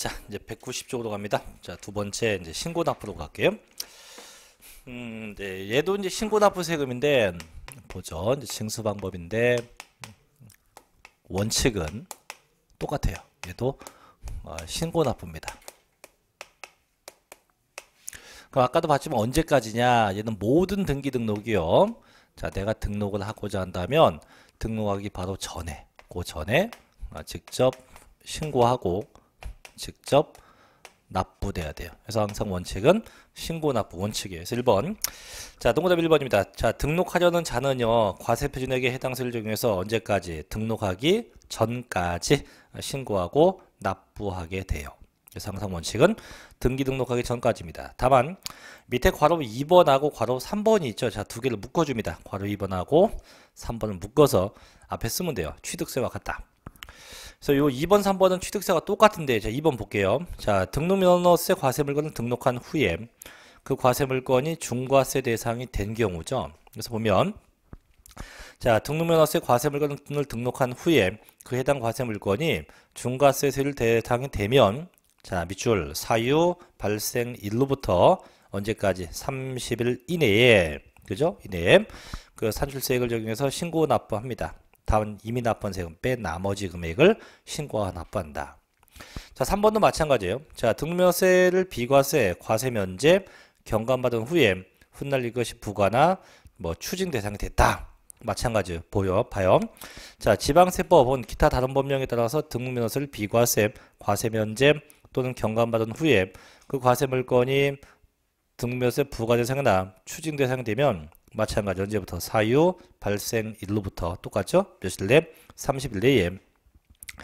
자, 이제 190쪽으로 갑니다. 자, 두 번째 이제 신고 납부로 갈게요. 음, 네, 얘도 이제 신고 납부 세금인데 보죠. 이제 징수 방법인데 원칙은 똑같아요. 얘도 어, 신고 납부입니다. 그럼 아까도 봤지만 언제까지냐? 얘는 모든 등기 등록이요. 자, 내가 등록을 하고자 한다면 등록하기 바로 전에, 그 전에 어, 직접 신고하고 직접 납부돼야 돼요. 그래서 항상 원칙은 신고 납부 원칙이에요. 그래서 1번. 자, 동그답 1번입니다. 자, 등록하려는 자는요. 과세 표준액의 해당 세를 적용해서 언제까지 등록하기 전까지 신고하고 납부하게 돼요. 그래서 항상 원칙은 등기 등록하기 전까지입니다. 다만 밑에 괄호 2번하고 괄호 3번이 있죠. 자, 두 개를 묶어 줍니다. 괄호 2번하고 3번을 묶어서 앞에 쓰면 돼요. 취득세와 같다. 그래서 요 2번, 3번은 취득세가 똑같은데 자, 2번 볼게요. 자, 등록면허세 과세 물건을 등록한 후에 그 과세 물건이 중과세 대상이 된 경우죠. 그래서 보면 자, 등록면허세 과세 물건을 등록한 후에 그 해당 과세 물건이 중과세세를 대상이 되면 자, 밑줄 사유 발생일로부터 언제까지 30일 이내에 그죠? 이내에 그 산출세액을 적용해서 신고 납부합니다. 다부 이미 납부한 세금 빼 나머지 금액을 신고와 납부한다. 자, 3번도 마찬가지예요. 자, 등록세를 비과세, 과세 면제, 경감받은 후에 훗날 이것이 부과나 뭐 추징 대상이 됐다. 마찬가지 보여 봐요. 자, 지방세법 은 기타 다른 법령에 따라서 등록면허세를 비과세, 과세 면제 또는 경감받은 후에 그 과세 물건이 등록면허세 부과 대상이나 추징 대상이 되면 마찬가지 언제부터 사유 발생일로부터 똑같죠? 며칠 내 30일 내에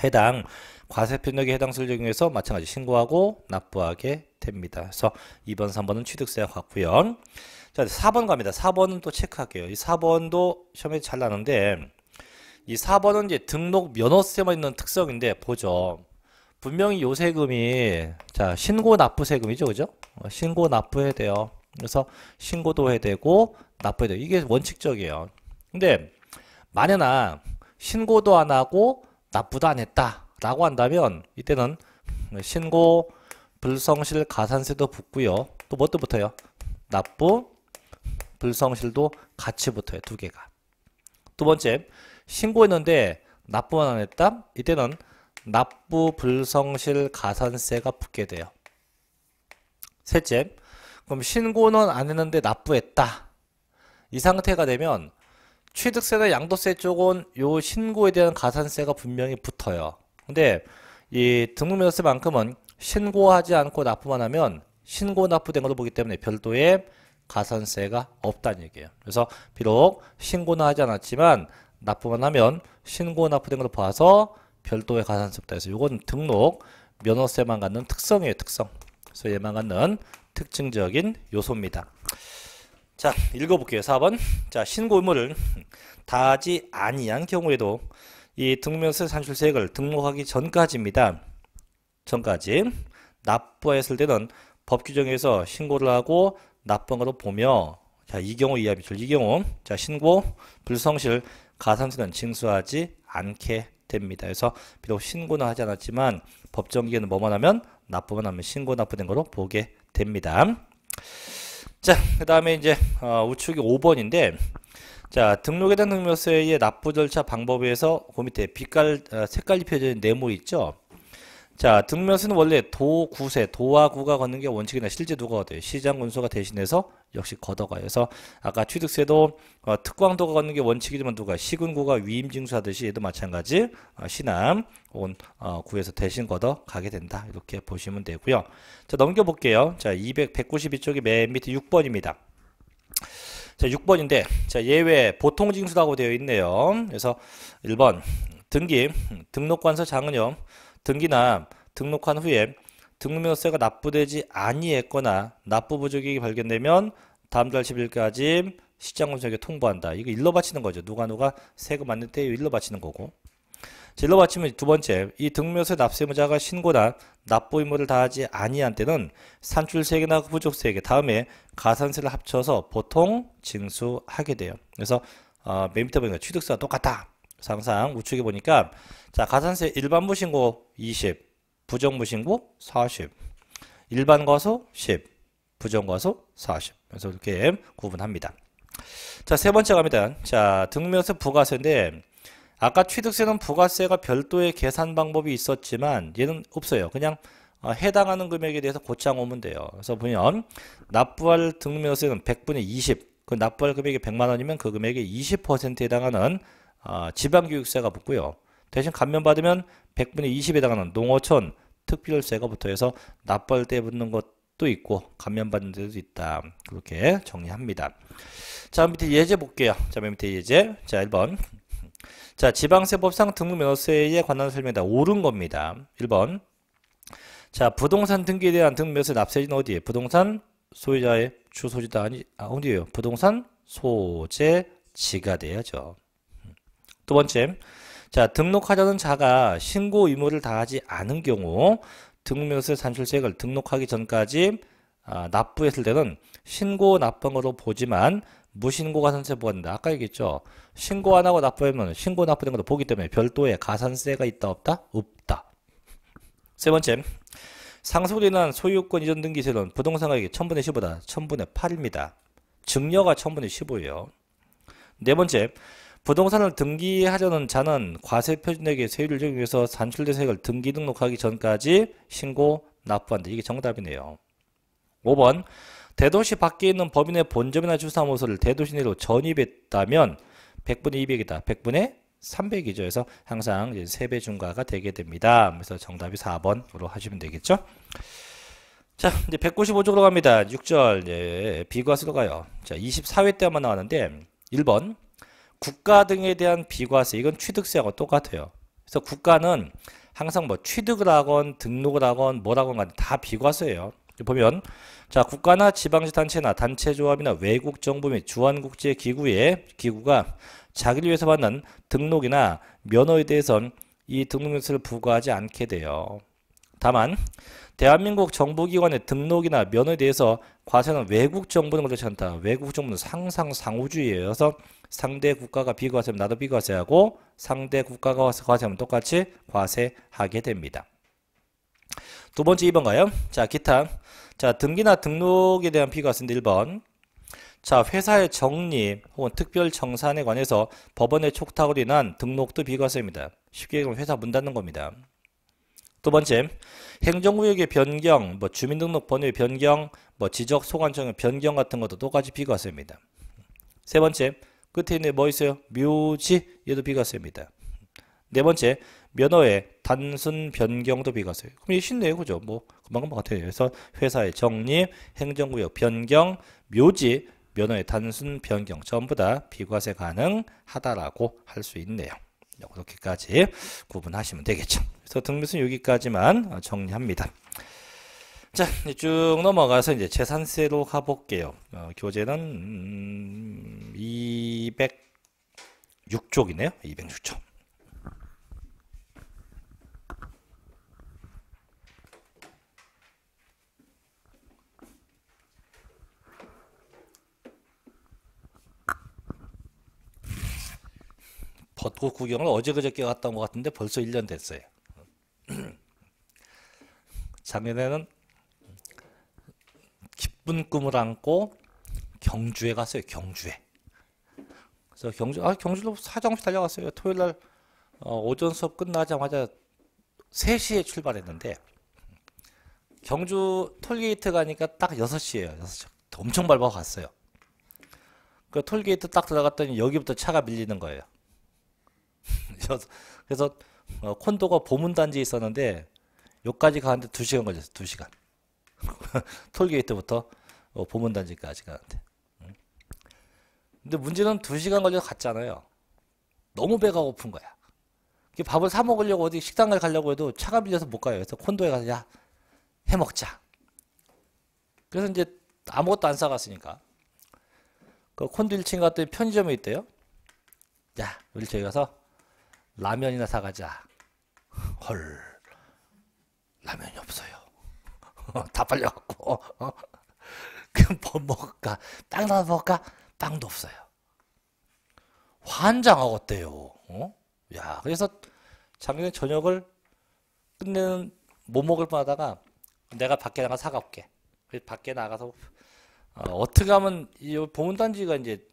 해당 과세 표력에 해당 서를 적용해서 마찬가지 신고하고 납부하게 됩니다. 그래서 2번, 3번은 취득세가 같고요. 자, 4번 갑니다. 4번은 또 체크할게요. 이 4번도 시험에 잘 나는데 이 4번은 이제 등록 면허세만 있는 특성인데 보죠. 분명히 요세금이 자 신고 납부세금이죠, 그죠? 어, 신고 납부해야 돼요. 그래서 신고도 해야 되고 납부해야 되고 이게 원칙적이에요. 근데 만에나 신고도 안 하고 납부도 안 했다라고 한다면 이때는 신고 불성실 가산세도 붙고요. 또 뭣도 뭐 붙어요? 납부 불성실도 같이 붙어요. 두 개가. 두 번째 신고했는데 납부만 안 했다? 이때는 납부 불성실 가산세가 붙게 돼요. 셋째, 그럼 신고는 안 했는데 납부했다. 이 상태가 되면 취득세나 양도세 쪽은 요 신고에 대한 가산세가 분명히 붙어요. 근데 이 등록면세만큼은 허 신고하지 않고 납부만 하면 신고 납부된 걸로 보기 때문에 별도의 가산세가 없다는 얘기예요. 그래서 비록 신고는 하지 않았지만 납부만 하면 신고 납부된 걸로 봐서 별도의 가산세 없다 해서 요건 등록 면허세만 갖는 특성이에요. 특성. 그래서 얘만 갖는 특징적인 요소입니다. 자, 읽어볼게요. 4번. 자, 신고 의무 다하지 아니한 경우에도 이 등면세 산출세액을 등록하기 전까지입니다. 전까지 납부했을 때는 법 규정에서 신고를 하고 납부한 걸로 보며 자, 이 경우 이하 비출 이 경우 자, 신고 불성실 가산세는 징수하지 않게 됩니다. 그래서 비록 신고는 하지 않았지만 법정기에는 뭐만 하면 납부만 하면 신고 납부된 거로 보게 됩니다. 자, 그 다음에 이제 어, 우측이 5번인데 자 등록에 대한 등록세의 납부 절차 방법에서 그 밑에 빛깔 색깔 입혀진 네모 있죠. 자, 등면몇는 원래 도, 구세, 도와 구가 걷는 게 원칙이나 실제 누가 얻어요? 시장 군수가 대신해서 역시 걷어가요. 그래서 아까 취득세도 어, 특광도가 걷는 게 원칙이지만 누가 시군구가 위임징수하듯이 얘도 마찬가지 어, 시남 혹은 어, 구에서 대신 걷어가게 된다. 이렇게 보시면 되고요. 자, 넘겨볼게요. 자, 200, 192쪽이 맨 밑에 6번입니다. 자, 6번인데 자, 예외 보통 징수라고 되어 있네요. 그래서 1번 등기 등록관서 장은요. 등기나 등록한 후에 등록면허세가 납부되지 아니했거나 납부 부족이 발견되면 다음 달 10일까지 시장검색에 통보한다. 이거 일러 바치는 거죠. 누가 누가 세금 안낼 때 일러 바치는 거고. 일러 바치면 두 번째, 이등록세 납세무자가 신고나 납부 의무를 다하지 아니한 때는 산출세계나 그 부족세계 다음에 가산세를 합쳐서 보통 징수하게 돼요. 그래서 어, 매미터 보니까 취득세가 똑같다. 상상 우측에 보니까 자 가산세 일반부 신고 20, 부정무신고 40, 일반과소 10, 부정과소 40. 그래서 이렇게 구분합니다. 자, 세 번째 갑니다. 자, 등면세 부가세인데 아까 취득세는 부가세가 별도의 계산 방법이 있었지만 얘는 없어요. 그냥 어, 해당하는 금액에 대해서 고창 오면 돼요. 그래서 보면 납부할 등면세는 100분의 20. 그 납부할 금액이 100만 원이면 그 금액의 20%에 해당하는 어, 지방교육세가 붙고요. 대신 감면받으면 100분의 20에 해당하는 농어촌 특별세가 붙어 해서 납부할 때 붙는 것도 있고 감면받는 데도 있다. 그렇게 정리합니다. 자 밑에 예제 볼게요. 자 밑에 예제 자 1번 자 지방세법상 등록면허세에 관한 설명이다. 옳은 겁니다. 1번 자 부동산 등기에 대한 등록면허세 납세지는 어디에? 부동산 소유자의 주소지다 아니 아, 어디에요? 부동산 소재지가 돼야죠. 두 번째 자, 등록하려는 자가 신고 의무를 다하지 않은 경우 등록세 산출세액을 등록하기 전까지 아, 납부했을 때는 신고 납부한 것으로 보지만 무신고 가산세 보았는데 아까 얘기했죠. 신고 안 하고 납부하면 신고 납부된 것도 보기 때문에 별도의 가산세가 있다 없다? 없다. 세 번째, 상속이나 소유권 이전 등기세는 부동산 가액이 1000분의 1 0다 1000분의 8입니다. 증여가 1000분의 15예요. 네 번째, 부동산을 등기하려는 자는 과세 표준액의 세율을 적용해서 산출된 세액을 등기 등록하기 전까지 신고 납부한다. 이게 정답이네요. 5번 대도시 밖에 있는 법인의 본점이나 주사무소를 대도시 내로 전입했다면 100분의 200이다. 100분의 300이죠. 그래서 항상 이 3배 중과가 되게 됩니다. 그래서 정답이 4번으로 하시면 되겠죠. 자, 이제 195쪽으로 갑니다. 6절, 이비과세로 예, 가요. 자, 24회 때 한번 나왔는데, 1번. 국가 등에 대한 비과세 이건 취득세하고 똑같아요. 그래서 국가는 항상 뭐 취득을 하건 등록을 하건 뭐라건 간에 다 비과세예요. 보면 자 국가나 지방자치단체나 단체조합이나 외국 정부 및 주한국제 기구의 기구가 자기를 위해서 받는 등록이나 면허에 대해선 이 등록료세를 부과하지 않게 돼요. 다만 대한민국 정부기관의 등록이나 면허에 대해서 과세는 외국 정부는 그렇지 않다. 외국 정부는 상상 상호주의여서 상대 국가가 비과세하면 나도 비과세하고 상대 국가가 와 과세하면 똑같이 과세하게 됩니다. 두 번째 2번가요? 자, 기타. 자, 등기나 등록에 대한 비과세인데 1번. 자, 회사의 적립 혹은 특별 정산에 관해서 법원의 촉탁으로 인한 등록도 비과세입니다. 쉽게 얘기하면 회사 문 닫는 겁니다. 두 번째, 행정구역의 변경, 뭐 주민등록번호의 변경, 뭐 지적 소관청의 변경 같은 것도 똑같이 비과세입니다. 세 번째, 끝에 있는 뭐 있어요? 묘지. 얘도 비과세입니다. 네 번째, 면허의 단순 변경도 비과세. 그럼 이게 쉽네요. 그죠? 뭐, 금방 금방 같아요. 그래서 회사의 적립, 행정구역 변경, 묘지, 면허의 단순 변경 전부 다 비과세 가능하다라고 할 수 있네요. 네, 그렇게까지 구분하시면 되겠죠. 그래서 등기수 여기까지만 정리합니다. 자, 쭉 넘어가서 이제 재산세로 가볼게요. 어, 교재는 음, 206쪽이네요. 206쪽. 벚꽃 구경을 어제 그저께 갔던것 같은데 벌써 1년 됐어요. 작년에는 나쁜 꿈을 안고 경주에 갔어요. 경주에. 그래서 경주 아 경주로 사정없 달려갔어요. 토요일 날 어, 오전 수업 끝나자마자 3시에 출발했는데 경주 톨게이트 가니까 딱 6시예요. 6시. 엄청 밟아 갔어요. 그 톨게이트 딱 들어갔더니 여기부터 차가 밀리는 거예요. 그래서 어, 콘도가 보문단지에 있었는데 여기까지 가는데 2시간 걸렸어요. 2시간. 톨게이트부터 어, 보문단지까지 가는데. 근데 문제는 2시간 걸려서 갔잖아요. 너무 배가 고픈 거야. 밥을 사 먹으려고 어디 식당을 가려고 해도 차가 밀려서 못 가요. 그래서 콘도에 가서 야, 해 먹자. 그래서 이제 아무것도 안 사갔으니까. 그 콘도 1층 갔더니 편의점에 있대요. 야, 우리 저기 가서 라면이나 사가자. 헐, 라면이 없어요. 다 팔려갖고. 어? 그럼 뭐 먹을까? 빵 사서 먹을까? 빵도 없어요. 환장하겠대요. 어? 야, 그래서 작년에 저녁을 끝내는 못 먹을 뻔하다가 내가 밖에 나가 사가게 그래서 밖에 나가서 어, 떻게 하면 이 보문단지가 이제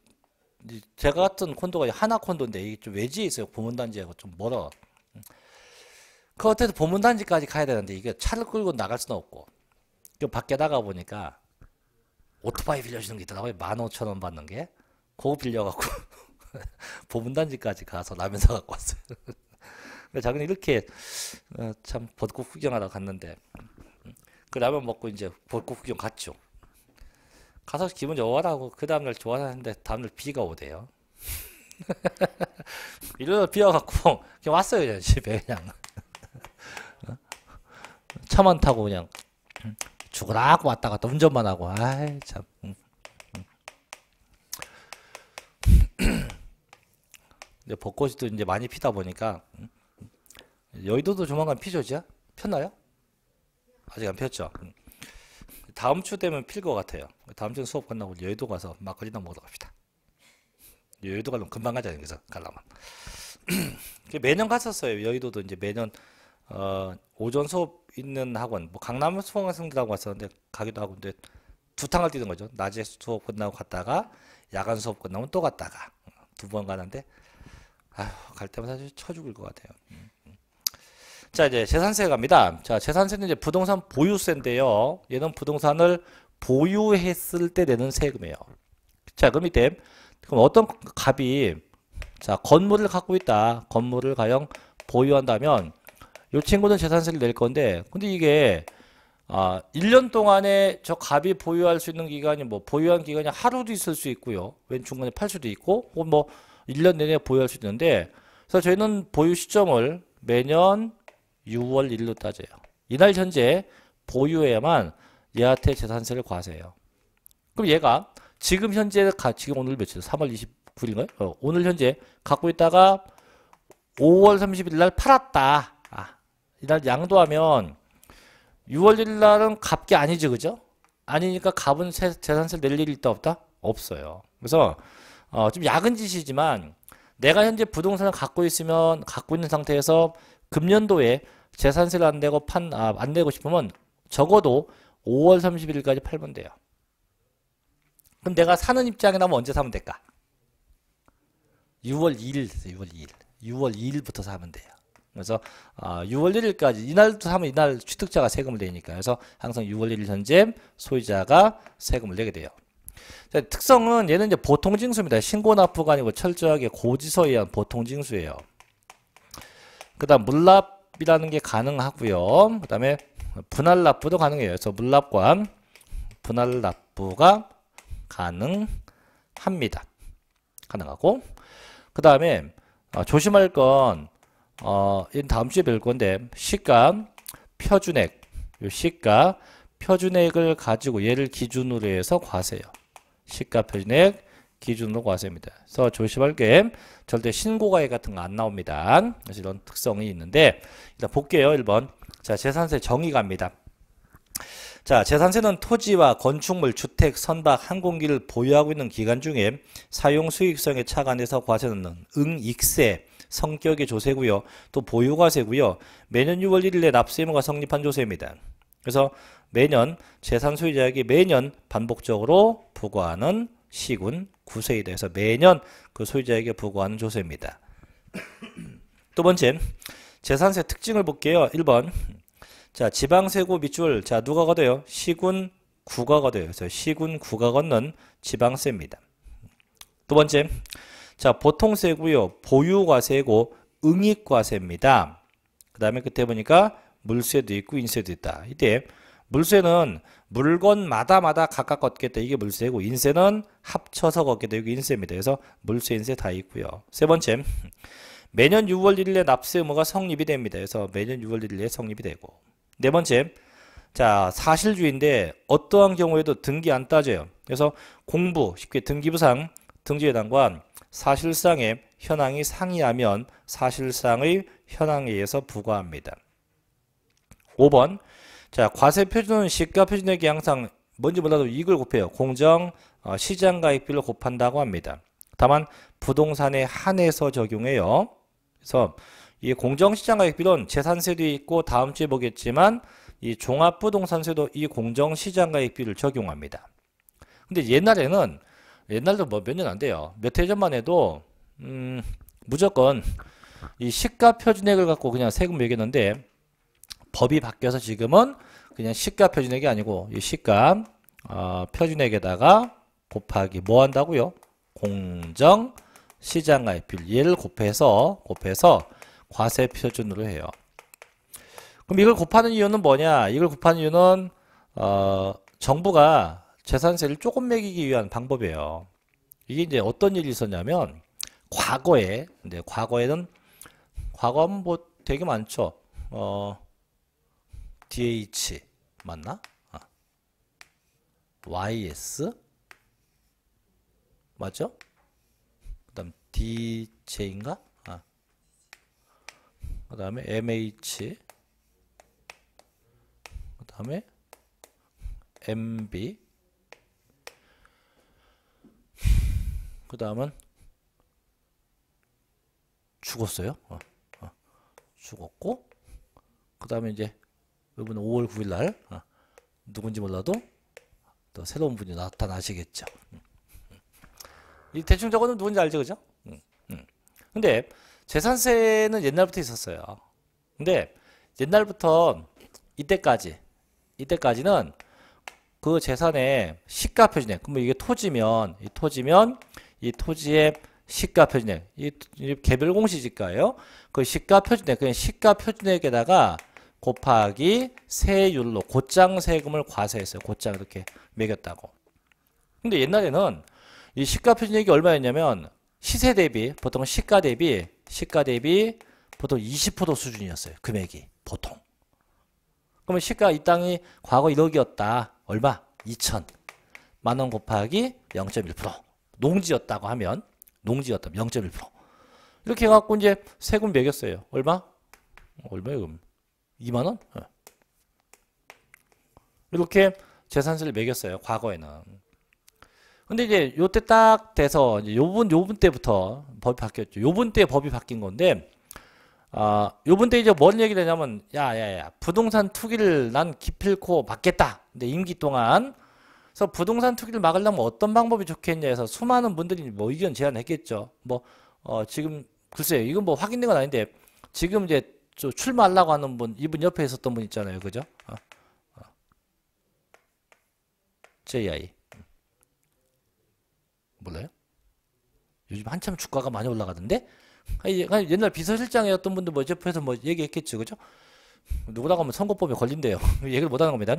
제가 같은 콘도가 하나 콘도인데 이게 좀 외지에 있어요. 보문단지하고 좀 멀어. 그 어때도 보문단지까지 가야 되는데 이게 차를 끌고 나갈 수는 없고 그 밖에 나가 보니까 오토바이 빌려주는 게 있더라고요. 만 오천 원 받는 게. 그거 빌려갖고 보문단지까지 가서 라면 사갖고 왔어요. 근데 자기 이렇게 어, 참 벚꽃 구경하러 갔는데 그 라면 먹고 이제 벚꽃 구경 갔죠. 가서 기분 좋아라고 그 다음날 좋아하는데 다음날 비가 오대요. 이러다 비 와갖고 그냥 왔어요 그냥 집에 그냥 어? 차만 타고 그냥 죽으라 하고 왔다 갔다 운전만 하고 아이 참 음. 음. 이제 벚꽃이도 이제 많이 피다 보니까 음. 여의도도 조만간 피죠, 지야? 폈나요? 아직 안 폈죠. 다음 주 되면 필 것 같아요. 다음 주 수업 끝나고 여의도 가서 막걸리나 먹으러 갑시다. 여의도 가면 금방 가잖아요, 그래서 갈라면. 매년 갔었어요. 여의도도 이제 매년 어, 오전 수업 있는 학원, 뭐 강남 수강생들하고 왔었는데 가기도 하고 근데 두 탕을 뛰는 거죠. 낮에 수업 끝나고 갔다가 야간 수업 끝나면 또 갔다가 두 번 가는데 아휴, 갈 때마다 사실 쳐 죽을 것 같아요. 음, 음. 자 이제 재산세 갑니다. 자 재산세는 이제 부동산 보유세인데요. 얘는 부동산을 보유했을 때 내는 세금이에요. 자 그럼 이때 그럼 어떤 값이 자 건물을 갖고 있다. 건물을 가령 보유한다면 이 친구는 재산세를 낼 건데 근데 이게 아 1년 동안에 저 갑이 보유할 수 있는 기간이 뭐 보유한 기간이 하루도 있을 수 있고요. 왼 중간에 팔 수도 있고 혹은 뭐 1년 내내 보유할 수 있는데 그래서 저희는 보유 시점을 매년 6월 1일로 따져요. 이날 현재 보유해야만 얘한테 재산세를 과세해요. 그럼 얘가 지금 현재 가, 지금 오늘 며칠 3월 29일인가요? 어, 오늘 현재 갖고 있다가 5월 30일 날 팔았다. 이날 양도하면 6월 1일 날은 값게 아니지 그죠? 아니니까 값은 재산세낼 일이 있다 없다? 없어요. 그래서 어, 좀 야근 짓이지만 내가 현재 부동산을 갖고 있으면 갖고 있는 상태에서 금년도에 재산세를 안 내고 판, 아, 안 내고 싶으면 적어도 5월 31일까지 팔면 돼요. 그럼 내가 사는 입장이라면 언제 사면 될까? 6월 2일, 6월 2일. 6월 2일부터 사면 돼요. 그래서 아, 6월 1일까지 이날도 하면 이날 취득자가 세금을 내니까 그래서 항상 6월 1일 현재 소유자가 세금을 내게 돼요. 자, 특성은 얘는 이제 보통 징수입니다. 신고 납부가 아니고 철저하게 고지서에 의한 보통 징수예요. 그다음 물납이라는 게 가능하고요. 그다음에 분할 납부도 가능해요. 그래서 물납과 분할 납부가 가능합니다. 가능하고 그 다음에 어, 아, 조심할 건 어, 다음 주에 뵐 건데 시가 표준액, 요 시가 표준액을 가지고 얘를 기준으로 해서 과세요. 시가 표준액 기준으로 과세입니다. 그래서 조심할 게 절대 신고가액 같은 거 안 나옵니다. 그래서 이런 특성이 있는데 일단 볼게요. 1번. 자, 재산세 정의갑니다. 자, 재산세는 토지와 건축물, 주택, 선박, 항공기를 보유하고 있는 기간 중에 사용 수익성의 차관에서 과세는 응익세, 성격의 조세고요. 또 보유과세고요. 매년 6월 1일에 납세의무가 성립한 조세입니다. 그래서 매년 재산 소유자에게 매년 반복적으로 부과하는 시군 구세에 대해서 매년 그 소유자에게 부과하는 조세입니다. 두 번째, 재산세 특징을 볼게요. 1번. 자, 지방세고 밑줄. 자, 누가 걷어요? 시군 구가 걷어요. 그래서 시군 구가 걷는 지방세입니다. 두 번째, 자, 보통세고요. 보유과세고 응익과세입니다그 다음에 끝에 보니까 물세도 있고 인세도 있다. 이때 물세는 물건마다마다 각각 걷겠다. 이게 물세고 인세는 합쳐서 걷겠다. 이게 인세입니다. 그래서 물세, 인세 다 있고요. 세 번째, 매년 6월 1일에 납세 의무가 성립이 됩니다. 그래서 매년 6월 1일에 성립이 되고 네 번째, 자 사실주의인데 어떠한 경우에도 등기 안 따져요. 그래서 공부, 쉽게 등기부상, 등재회당관 사실상의 현황이 상이하면 사실상의 현황에 의해서 부과합니다. 5번 자 과세 표준은 시가 표준액이 항상 뭔지 몰라도 이익을 곱해요. 공정 어, 시장 가액비를 곱한다고 합니다. 다만 부동산에 한해서 적용해요. 그래서 이 공정시장 가액비론 재산세도 있고 다음 주에 보겠지만 이 종합부동산세도 이 공정시장 가액비를 적용합니다. 근데 옛날에는 옛날도 뭐몇년 안 돼요. 몇 해 전만 해도 음, 무조건 이 시가 표준액을 갖고 그냥 세금 매겼는데 법이 바뀌어서 지금은 그냥 시가 표준액이 아니고 이 시가 어, 표준액에다가 곱하기 뭐 한다고요? 공정 시장가의 비율 얘를 곱해서 곱해서 과세 표준으로 해요. 그럼 이걸 곱하는 이유는 뭐냐? 이걸 곱하는 이유는 어, 정부가 재산세를 조금 매기기 위한 방법이에요. 이게 이제 어떤 일이 있었냐면 과거에 이제 과거에는 과거하뭐 되게 많죠. 어 DH 맞나? 아. YS 맞죠? 그다음 DJ인가? 아. 그다음에 MH 그다음에 MB 그 다음은 죽었어요. 어, 어, 죽었고 그 다음에 이제 이분 5월 9일 날 어, 누군지 몰라도 또 새로운 분이 나타나시겠죠. 음, 음. 이 대충 적어도 누군지 알죠, 그죠? 음, 근데 재산세는 옛날부터 있었어요. 근데 옛날부터 이때까지 이때까지는 그 재산의 시가 표준액. 그러 이게 토지면 이 토지면 이 토지의 시가 표준액, 이, 개별 공시 지가예요. 그 시가 표준액, 그냥 시가 표준액에다가 곱하기 세율로 곧장 세금을 과세했어요. 곧장 이렇게 매겼다고. 근데 옛날에는 이 시가 표준액이 얼마였냐면 시세 대비 보통 시가 대비 시가 대비 보통 20% 수준이었어요. 금액이 보통. 그러면 시가 이 땅이 과거 1억이었다. 얼마? 2천. 만원 곱하기 0.1%. 농지였다고 하면 농지였다면 0.1% 이렇게 해갖고 이제 세금 매겼어요. 얼마? 얼마예요 그럼? 2만 원? 네. 이렇게 재산세를 매겼어요. 과거에는. 근데 이제 요때 딱 돼서 이제 요번 요번 때부터 법이 바뀌었죠. 요번 때 법이 바뀐 건데 아, 요번 때 이제 뭔얘기되냐면 야야야 부동산 투기를 난 기필코 받겠다. 근데 임기 동안 그래서 부동산 투기를 막으려면 어떤 방법이 좋겠냐 해서 수많은 분들이 뭐 의견 제안했겠죠. 뭐, 어, 지금, 글쎄요. 이건 뭐 확인된 건 아닌데, 지금 이제 출마하려고 하는 분, 이분 옆에 있었던 분 있잖아요. 그죠? 어, 어. JI. 음. 몰라요? 요즘 한참 주가가 많이 올라가던데? 아니, 옛날 비서실장이었던 분도 뭐 옆에서 뭐 얘기했겠죠. 그죠? 누구라고 하면 선거법에 걸린대요. 얘기를 못하는 겁니다.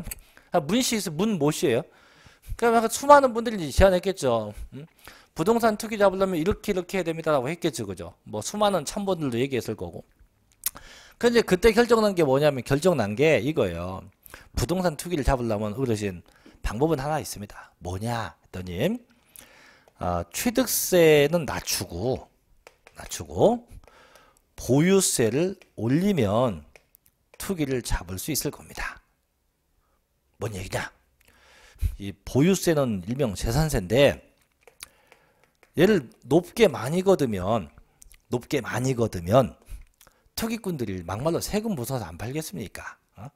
아, 문 씨, 문모 씨예요. 그러면 그 수많은 분들이 제안했겠죠. 음? 부동산 투기 잡으려면 이렇게 이렇게 해야 됩니다라고 했겠죠. 그죠? 뭐 수많은 참모들도 얘기했을 거고. 근데 그때 결정난 게 뭐냐면 결정난 게 이거예요. 부동산 투기를 잡으려면 어르신 방법은 하나 있습니다. 뭐냐 했더니 어, 취득세는 낮추고 낮추고 보유세를 올리면 투기를 잡을 수 있을 겁니다. 뭔 얘기냐? 이 보유세는 일명 재산세인데 얘를 높게 많이 거두면 높게 많이 거두면 투기꾼들이 막말로 세금 보서해서안 팔겠습니까? 어?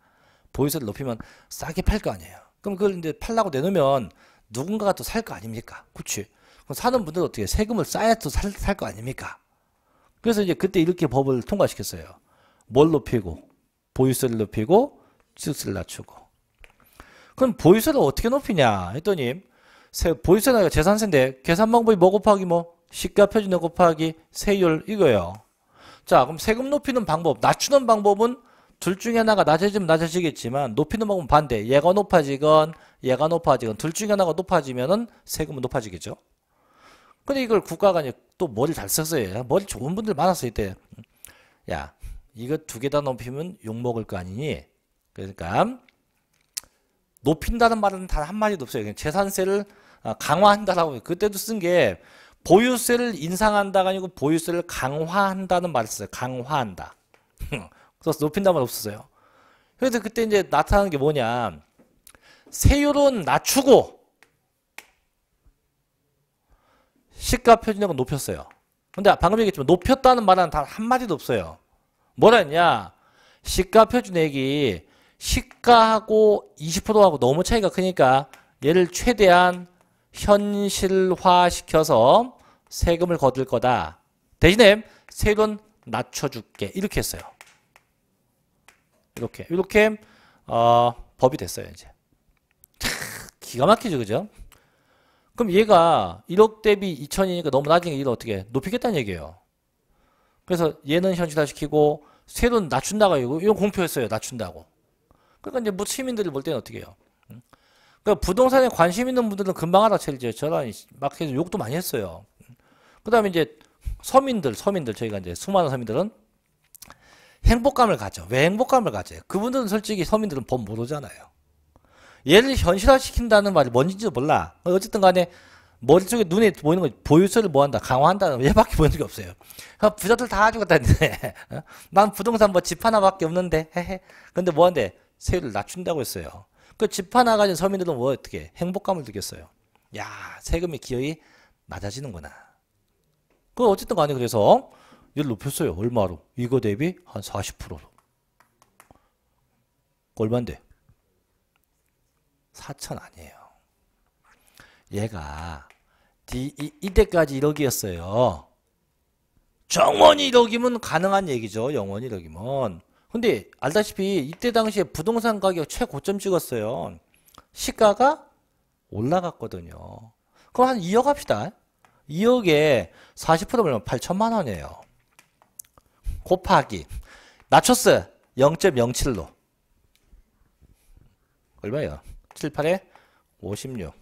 보유세를 높이면 싸게 팔 거 아니에요. 그럼 그걸 이제 팔라고 내놓으면 누군가가 또 살 거 아닙니까? 그치? 그럼 사는 분들은 어떻게 세금을 싸야 또 살 거 아닙니까? 그래서 이제 그때 이렇게 법을 통과시켰어요. 뭘 높이고 보유세를 높이고 취득세를 낮추고 그럼 보유세를 어떻게 높이냐 했더니 보유세나 재산세인데 계산 방법이 뭐 곱하기 뭐 시가 표준에 곱하기 세율 이거예요. 자 그럼 세금 높이는 방법 낮추는 방법은 둘 중에 하나가 낮아지면 낮아지겠지만 높이는 방법은 반대 얘가 높아지건 얘가 높아지건 둘 중에 하나가 높아지면은 세금은 높아지겠죠. 근데 이걸 국가가 또머리잘 썼어요. 머리 좋은 분들 많았어 이때. 야 이거 두 개 다 높이면 욕먹을 거 아니니? 그러니까 높인다는 말은 단 한마디도 없어요. 그냥 재산세를 아, 강화한다라고 그때도 쓴 게 보유세를 인상한다가 아니고 보유세를 강화한다는 말을 써요. 강화한다. 그래서 높인다는 말 없었어요. 그래서 그때 이제 나타나는 게 뭐냐. 세율은 낮추고 시가표준액은 높였어요. 근데 방금 얘기했지만 높였다는 말은 단 한마디도 없어요. 뭐라 했냐. 시가표준액이 시가하고 20%하고 너무 차이가 크니까 얘를 최대한 현실화시켜서 세금을 거둘 거다. 대신에 세금 낮춰줄게. 이렇게 했어요. 이렇게 이렇게 어, 법이 됐어요. 이제 차, 기가 막히죠. 그죠? 그럼 얘가 1억 대비 2천이니까 너무 낮은 게 이걸 어떻게 높이겠다는 얘기예요. 그래서 얘는 현실화시키고 세금 낮춘다고 이거 공표했어요. 낮춘다고. 그러니까 이제 뭐 시민들이 볼 때는 어떻게 해요? 그러니까 부동산에 관심 있는 분들은 금방 알아챌 리죠 저랑 마켓에서 욕도 많이 했어요. 그다음에 이제 서민들, 서민들 저희가 이제 수많은 서민들은 행복감을 가져. 왜 행복감을 가져요? 그분들은 솔직히 서민들은 법 모르잖아요. 얘를 현실화시킨다는 말이 뭔지도 몰라. 어쨌든 간에 머릿속에 눈에 보이는 거 보유세를 뭐한다 강화한다는 얘밖에 보는 게 없어요 부자들 다 가지고 다니네 어? 난 부동산 뭐 집 하나밖에 없는데 근데 뭐한데 세율을 낮춘다고 했어요. 그집 하나 가진 서민들은 뭐 어떻게 행복감을 느꼈어요. 야 세금이 기어이 낮아지는구나. 그 어쨌든 간에 그래서 이를 높였어요. 얼마로? 이거 대비 한 40%로. 얼만데? 4천 아니에요. 얘가 이, 이때까지 1억이었어요. 정원이 1억이면 가능한 얘기죠. 영원이 1억이면. 근데 알다시피 이때 당시에 부동산 가격 최고점 찍었어요. 시가가 올라갔거든요. 그럼 한 2억 합시다. 2억에 40%면 8천만 원이에요. 곱하기. 낮췄어요. 0.07로. 얼마예요? 7, 8에 56.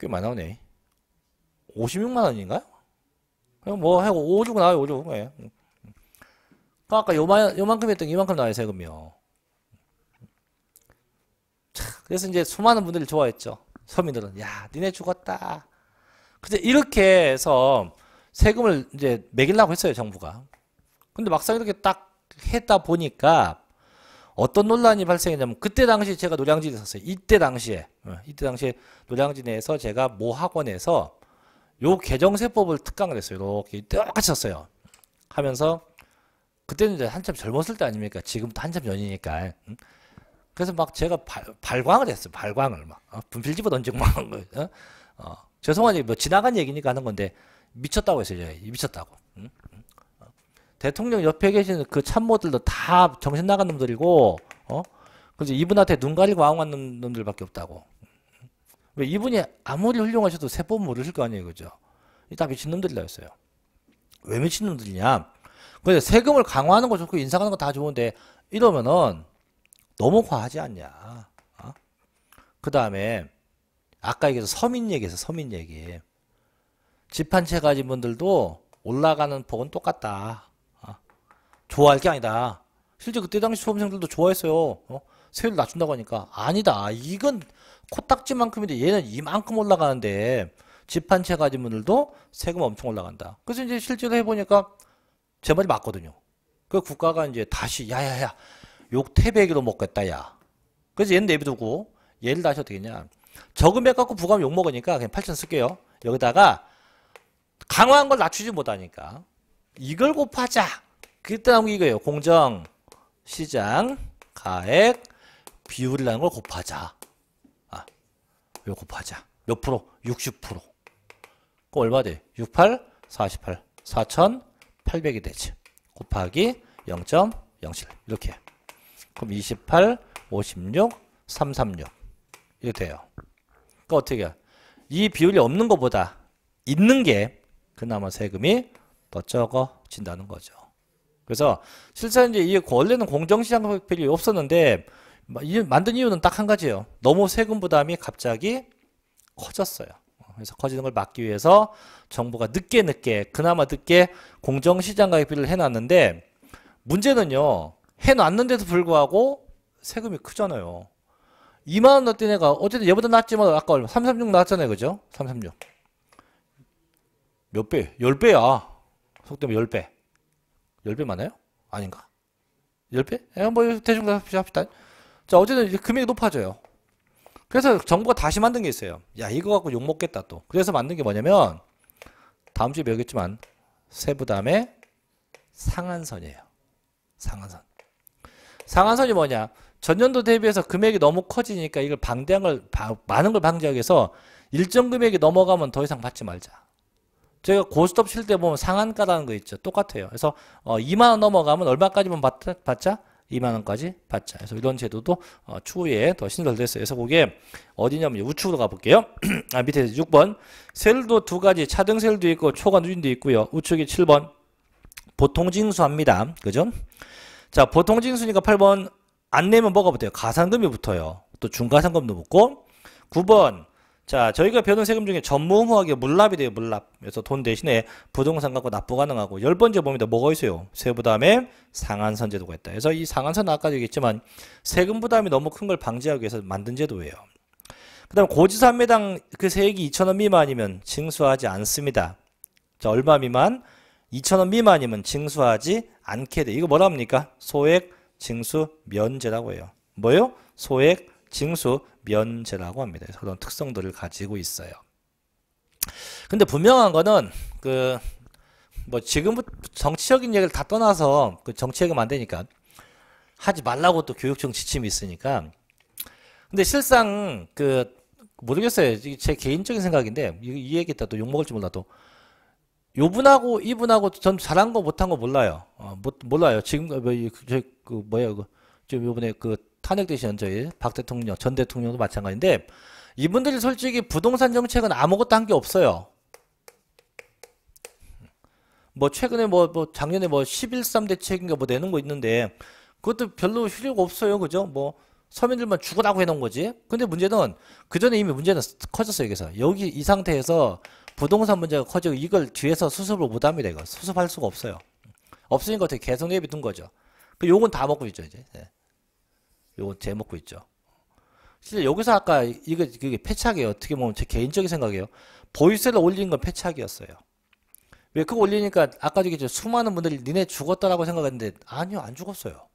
꽤많아오네 56만 원인가요? 그럼 뭐, 하고 5주고 나와요, 5주고. 그 아까 요만, 요만큼 했던 게 이만큼 나와요, 세금이요. 그래서 이제 수많은 분들이 좋아했죠. 서민들은, 야, 니네 죽었다. 근데 이렇게 해서 세금을 이제 매길라고 했어요, 정부가. 근데 막상 이렇게 딱 했다 보니까 어떤 논란이 발생했냐면 그때 당시 제가 노량진에 있었어요. 이때 당시에 어, 이때 당시에 노량진 에서 제가 모 학원에서 요 개정세법을 특강을 했어요. 이렇게 똑같이 썼어요. 하면서 그때는 이제 한참 젊었을 때 아닙니까? 지금도 한참 연이니까. 그래서 막 제가 발, 광을 했어요. 발광을 막 어? 분필 집어 던지고 막한 거예요. 어? 어? 죄송하지 뭐 지나간 얘기니까 하는 건데 미쳤다고 했어요. 제가. 미쳤다고. 응? 응? 어. 대통령 옆에 계시는 그 참모들도 다 정신 나간 놈들이고, 어? 그래서 이분한테 눈 가리고 아웅한 놈, 들밖에 없다고. 왜 이분이 아무리 훌륭하셔도 세법 모르실 거 아니에요, 그죠? 다 미친놈들이라 했어요. 왜 미친놈들이냐? 그래 세금을 강화하는 거 좋고 인상하는 거 다 좋은데 이러면은 너무 과하지 않냐. 어? 그 다음에 아까 얘기해서 서민 얘기에서 서민 얘기. 집 한 채 가진 분들도 올라가는 폭은 똑같다. 어? 좋아할 게 아니다. 실제 그때 당시 수험생들도 좋아했어요. 어? 세율 낮춘다고 하니까 아니다. 이건 코딱지만큼인데 얘는 이만큼 올라가는데 집 한 채 가진 분들도 세금 엄청 올라간다. 그래서 이제 실제로 해보니까 제 말이 맞거든요. 그 국가가 이제 다시 야야야 욕 태배기로 먹겠다 야. 그래서 얘는 내비두고 얘를 다시 어떻게 했냐. 저금액 갖고 부하면욕 먹으니까 그냥 8천 쓸게요. 여기다가 강화한 걸 낮추지 못하니까 이걸 곱하자. 그때 나온 게 이거예요. 공정, 시장, 가액, 비율이라는 걸 곱하자. 아, 이거 곱하자. 몇 프로? 60%. 그 얼마 돼? 68, 48, 4천, 800이 되지. 곱하기 0.07 이렇게. 그럼 28, 56, 336 이렇게 돼요. 그러니까 어떻게 이 비율이 없는 것보다 있는 게 그나마 세금이 더 적어진다는 거죠. 그래서 실제 이제 이 원래는 공정시장 가격이 없었는데 만든 이유는 딱 한 가지예요. 너무 세금 부담이 갑자기 커졌어요. 그래서 커지는 걸 막기 위해서 정부가 늦게 늦게 그나마 늦게 공정시장 가입비를 해놨는데 문제는요. 해놨는데도 불구하고 세금이 크잖아요. 2만원 넣었던 애가 어쨌든 얘보다 낮지만 뭐 아까 얼마? 336 나왔잖아요. 그죠? 336. 몇 배? 10배야. 속되면 10배. 10배 많아요? 아닌가? 10배? 에, 뭐 대충 합시다. 자 어쨌든 금액이 높아져요. 그래서 정부가 다시 만든 게 있어요. 야 이거 갖고 욕 먹겠다 또. 그래서 만든 게 뭐냐면 다음 주에 배우겠지만 세부담의 상한선이에요. 상한선. 상한선이 뭐냐? 전년도 대비해서 금액이 너무 커지니까 이걸 방대한 걸 바, 많은 걸 방지하기 위해서 일정 금액이 넘어가면 더 이상 받지 말자. 저희가 고스톱 칠 때 보면 상한가라는 거 있죠. 똑같아요. 그래서 어, 2만 원 넘어가면 얼마까지만 받, 받자? 2만원까지 받자. 그래서 이런 제도도 어, 추후에 더 신설됐어요. 그래서 그게 어디냐면 우측으로 가볼게요. 아, 밑에 6번. 셀도 두 가지. 차등 셀도 있고 초과 누진도 있고요. 우측에 7번. 보통 징수합니다. 그죠? 자, 보통 징수니까 8번 안 내면 뭐가 붙어요? 가산금이 붙어요. 또 중가산금도 붙고 9번 자, 저희가 배우는 세금 중에 전무후무하게 물납이 돼요, 물납. 그래서 돈 대신에 부동산 갖고 납부 가능하고 열 번째 범위다 뭐가 있어요? 세부 부담에 상한선 제도가 있다. 그래서 이 상한선 은 아까도 얘기했지만 세금 부담이 너무 큰 걸 방지하기 위해서 만든 제도예요. 그다음 고지산매당 그 세액이 2천 원 미만이면 징수하지 않습니다. 자, 얼마 미만? 2천 원 미만이면 징수하지 않게 돼. 이거 뭐라 합니까? 소액 징수 면제라고 해요. 뭐요? 소액 징수 면제라고 합니다. 그런 특성들을 가지고 있어요. 근데 분명한 거는 그 뭐 지금부터 정치적인 얘기를 다 떠나서 그 정치 얘기하안 되니까 하지 말라고 또 교육청 지침이 있으니까 근데 실상 그 모르겠어요. 제 개인적인 생각인데 이, 이 얘기 했 다또 욕먹을지 몰라도 요분하고 이분하고 전 잘한 거 못한 거 몰라요. 어, 못, 몰라요. 지금 그, 뭐, 그, 그 뭐야 그 지금 요번에 그 탄핵되신 전저일 박 대통령, 전 대통령도 마찬가지인데 이분들이 솔직히 부동산 정책은 아무것도 한 게 없어요. 뭐 최근에 뭐, 뭐 작년에 뭐11.3 대책인가 뭐 내는 거 있는데 그것도 별로 효력 없어요. 그죠? 뭐 서민들만 죽어라고 해놓은 거지. 근데 문제는 그 전에 이미 문제는 커졌어요. 여기서 여기 이 상태에서 부동산 문제가 커지고 이걸 뒤에서 수습을 못합니다. 이거 수습할 수가 없어요. 없으니까 어떻게 개선 해비 둔 거죠. 그 욕은 다 먹고 있죠 이제. 네. 요거 제먹고 있죠. 실제 여기서 아까 이거 그게 패착이에요. 어떻게 보면 제 개인적인 생각이에요. 보이스를 올린 건 패착이었어요. 왜 그거 올리니까 아까 얘기했 수많은 분들이 니네 죽었다라고 생각했는데 아니요 안 죽었어요.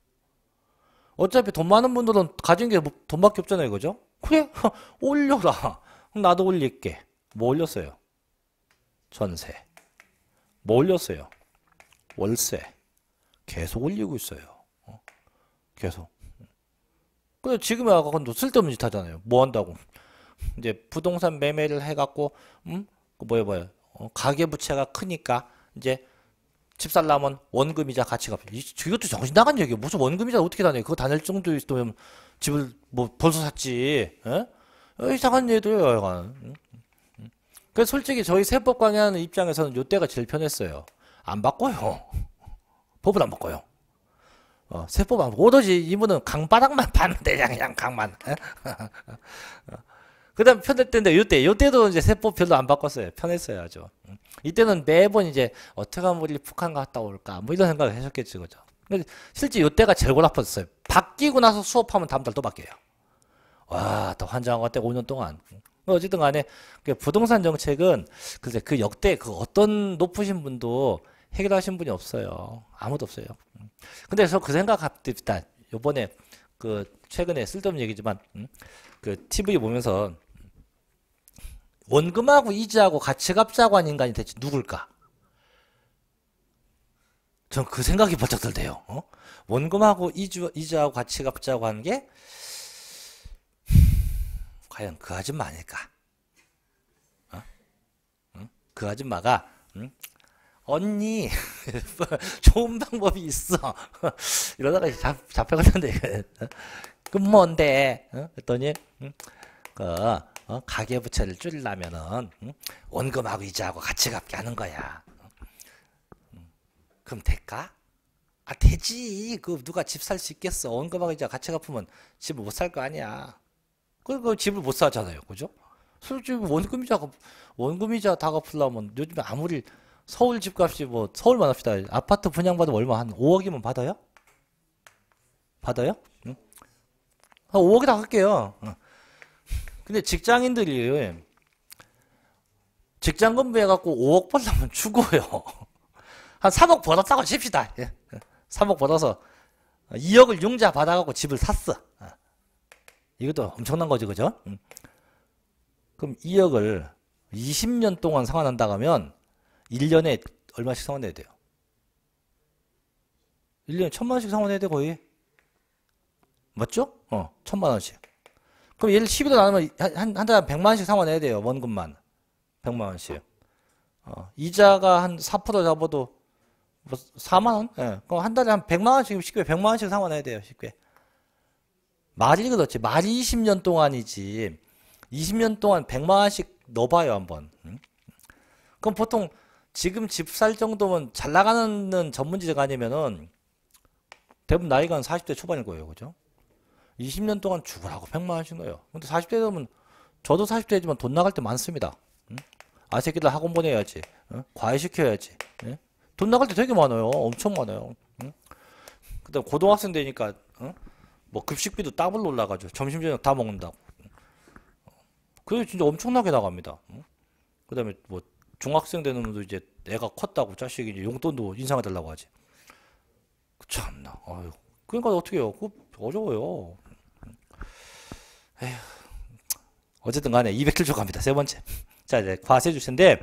어차피 돈 많은 분들은 가진 게 뭐 돈밖에 없잖아요, 그죠? 그래 올려라. 나도 올릴게. 뭐 올렸어요? 전세. 뭐 올렸어요? 월세. 계속 올리고 있어요. 어? 계속. 그래서 지금에 와서 그건 쓸데없는 짓 하잖아요. 뭐 한다고. 이제 부동산 매매를 해갖고, 음? 그 뭐야, 뭐야. 어, 가계부채가 크니까, 이제, 집 살라면 원금이자 가치가 이, 이것도 정신 나간 얘기야. 무슨 원금이자 어떻게 다녀? 요 그거 다닐 정도 있으면 집을 뭐 벌써 샀지. 예? 어? 이상한 얘들이에요, 약간. 음? 음? 그 솔직히 저희 세법 강의하는 입장에서는 요때가 제일 편했어요. 안 바꿔요. 법을 안 바꿔요. 어, 세포만 오도지 이분은 강바닥만 봤는데장 그냥 강만. 어. 그다음 편할 때인데 이때 이때도 이제 세포 별로 안 바꿨어요. 편했어요 아주. 음. 이때는 매번 이제 어떻게 하면 우리 북한 갔다 올까 뭐 이런 생각을 하셨겠지 그죠. 근데 실제 이때가 제일 골아팠어요. 바뀌고 나서 수업하면 다음 달 또 바뀌어요. 와, 또 환장한 것 같아, 5년 동안. 음. 어쨌든 간에, 그 부동산 정책은, 글쎄, 그 역대 그 어떤 높으신 분도 해결하신 분이 없어요. 아무도 없어요. 음. 근데 저 그 생각합니다. 요번에 그 최근에 쓸데없는 얘기지만 음, 그 TV 보면서 원금하고 이자하고 같이 갚자고 한 인간이 대체 누굴까? 전 그 생각이 번쩍 들대요. 어? 원금하고 이주, 이자하고 같이 갚자고 한게 과연 그 아줌마 아닐까? 어? 응? 그 아줌마가 응? 언니 좋은 방법이 있어 이러다가 잡, 잡혀갔는데 그 뭔데 그랬더니 그 어? 가계부채를 줄이려면은 원금하고 이자하고 같이 갚게 하는 거야 그럼 될까? 아 되지 그 누가 집 살 수 있겠어 원금하고 이자 같이 갚으면 집 못 살 거 아니야 그뭐 그 집을 못 사잖아요 그죠? 솔직히 원금이자 원금이자 다 갚으려면 요즘에 아무리 서울 집값이 뭐 서울만 합시다. 아파트 분양받으면 얼마 한 5억이면 받아요? 받아요? 응? 아, 5억이다 할게요. 근데 직장인들이 직장 근무해갖고 5억 벌려면 죽어요. 한 3억 벌었다고 칩시다. 3억 예. 벌어서 2억을 융자 받아갖고 집을 샀어. 아. 이것도 엄청난 거지, 그죠? 그럼 2억을 20년 동안 상환한다 가면 1년에 얼마씩 상환해야 돼요? 1년에 천만 원씩 상환해야 돼, 거의. 맞죠? 어, 천만 원씩. 그럼 얘를 12로 나누면 한, 한, 한 달에 100만 원씩 상환해야 돼요, 원금만. 100만 원씩. 어, 이자가 한 4% 잡아도 뭐 4만 원? 예. 그럼 한 달에 한 100만 원씩 쉽게 100만 원씩 상환해야 돼요, 쉽게. 말이 그렇지. 말이 20년 동안이지. 20년 동안 100만 원씩 넣어봐요, 한번. 응? 그럼 보통 지금 집 살 정도면 잘 나가는 전문직 아니면은 대부분 나이가 한 40대 초반일 거예요. 그죠? 20년 동안 죽으라고 백만 하신 거예요. 근데 40대 되면 저도 40대지만 돈 나갈 때 많습니다. 응? 아 새끼들 학원 보내야지. 응? 과외시켜야지. 응? 예? 돈 나갈 때 되게 많아요. 엄청 많아요. 그다음 고등학생 되니까 뭐 급식비도 따블로 올라가죠. 점심저녁 다 먹는다고. 그래서 진짜 엄청나게 나갑니다. 그다음에 뭐 중학생 되는 분도 이제 애가 컸다고 자식이 이제 용돈도 인상해달라고 하지. 참나, 아유. 그러니까 어떻게 해요? 그 어려워요. 에휴. 어쨌든 간에 207조 갑니다. 세 번째. 자, 이제 과세주체인데,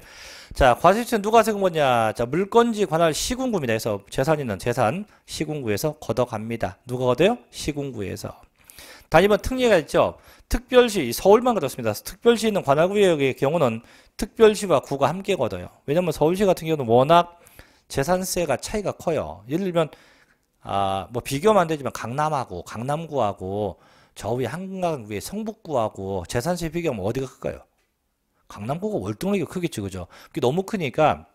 자, 과세주체는 누가 세금 거냐? 자, 물건지 관할 시군구입니다. 그래서 재산 있는 재산 시군구에서 걷어갑니다. 누가 걷어요? 시군구에서. 다니면 특례가 있죠. 특별시, 서울만 그렇습니다. 특별시 있는 관악구역의 경우는 특별시와 구가 함께 걷어요. 왜냐면 서울시 같은 경우는 워낙 재산세가 차이가 커요. 예를 들면, 아, 뭐 비교만 되지만 강남하고, 강남구하고, 저 위에 한강 위에 성북구하고 재산세 비교하면 어디가 클까요? 강남구가 월등하게 크겠죠, 그죠? 그게 너무 크니까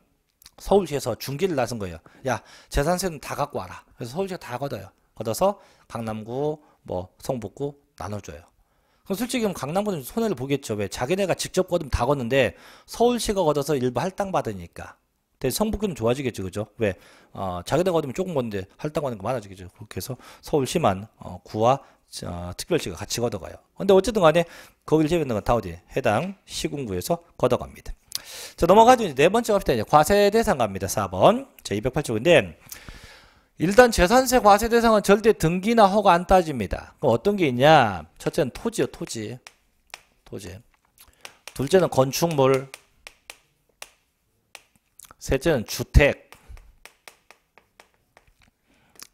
서울시에서 중계를 나선 거예요. 야, 재산세는 다 갖고 와라. 그래서 서울시가 다 걷어요. 걷어서 강남구, 뭐 성북구 나눠줘요. 그럼 솔직히 그럼 강남구는 손해를 보겠죠. 왜? 자기네가 직접 거두면 다 걷는데 서울시가 걷어서 일부 할당 받으니까. 근데 성북구는 좋아지겠죠, 그죠? 왜? 어, 자기네 거두면 조금 걷는데 할당 받는 거 많아지겠죠. 그렇게 해서 서울시만 어, 구와 어, 특별시가 같이 걷어가요. 근데 어쨌든 간에 거기를 재밌는 건 다 어디? 해당 시군구에서 걷어갑니다. 자, 넘어가죠. 이제 네 번째 갑시다. 이제 과세 대상 갑니다. 4번. 자, 208쪽인데 일단 재산세 과세 대상은 절대 등기나 허가 안 따집니다. 그럼 어떤 게 있냐? 첫째는 토지요, 토지. 토지. 둘째는 건축물. 셋째는 주택.